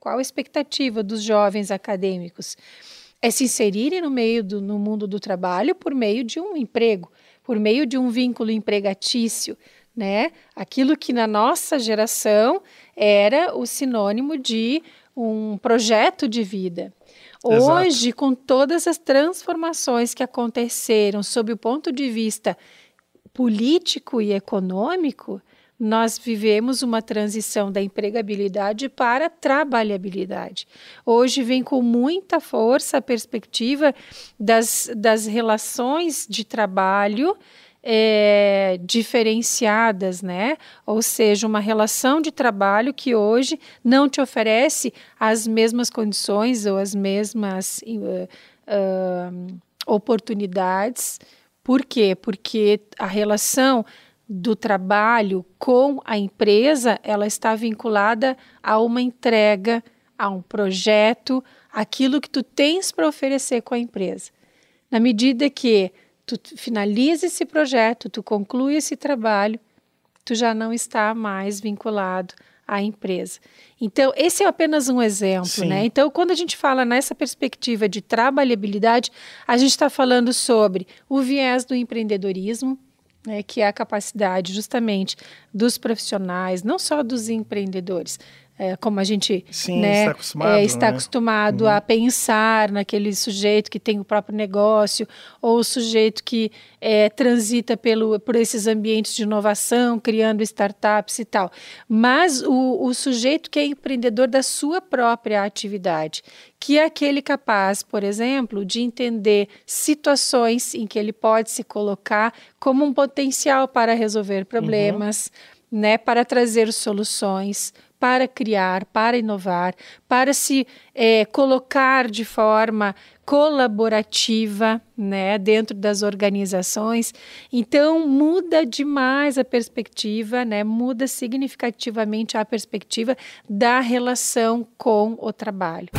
Qual a expectativa dos jovens acadêmicos? É se inserirem no meio do no mundo do trabalho por meio de um emprego, por meio de um vínculo empregatício, né? Aquilo que na nossa geração era o sinônimo de um projeto de vida. Hoje, Exato. com todas as transformações que aconteceram sob o ponto de vista político e econômico, nós vivemos uma transição da empregabilidade para a trabalhabilidade. Hoje vem com muita força a perspectiva das, das relações de trabalho. É, diferenciadas, né? Ou seja, uma relação de trabalho que hoje não te oferece as mesmas condições ou as mesmas uh, uh, oportunidades. Por quê? Porque a relação do trabalho com a empresa, ela está vinculada a uma entrega, a um projeto, aquilo que tu tens para oferecer com a empresa. Na medida que tu finaliza esse projeto, tu conclui esse trabalho, tu já não está mais vinculado à empresa. Então, esse é apenas um exemplo, Sim. né? Então, quando a gente fala nessa perspectiva de trabalhabilidade, a gente está falando sobre o viés do empreendedorismo, né, que é a capacidade justamente dos profissionais, não só dos empreendedores, é, como a gente Sim, né, está acostumado, é, está né? acostumado uhum. a pensar naquele sujeito que tem o próprio negócio, ou o sujeito que é, transita pelo, por esses ambientes de inovação, criando startups e tal. Mas o, o sujeito que é empreendedor da sua própria atividade, que é aquele capaz, por exemplo, de entender situações em que ele pode se colocar como um potencial para resolver uhum. problemas. Uhum né, para trazer soluções, para criar, para inovar, para se é, colocar de forma colaborativa né, dentro das organizações. Então, muda demais a perspectiva, né, muda significativamente a perspectiva da relação com o trabalho.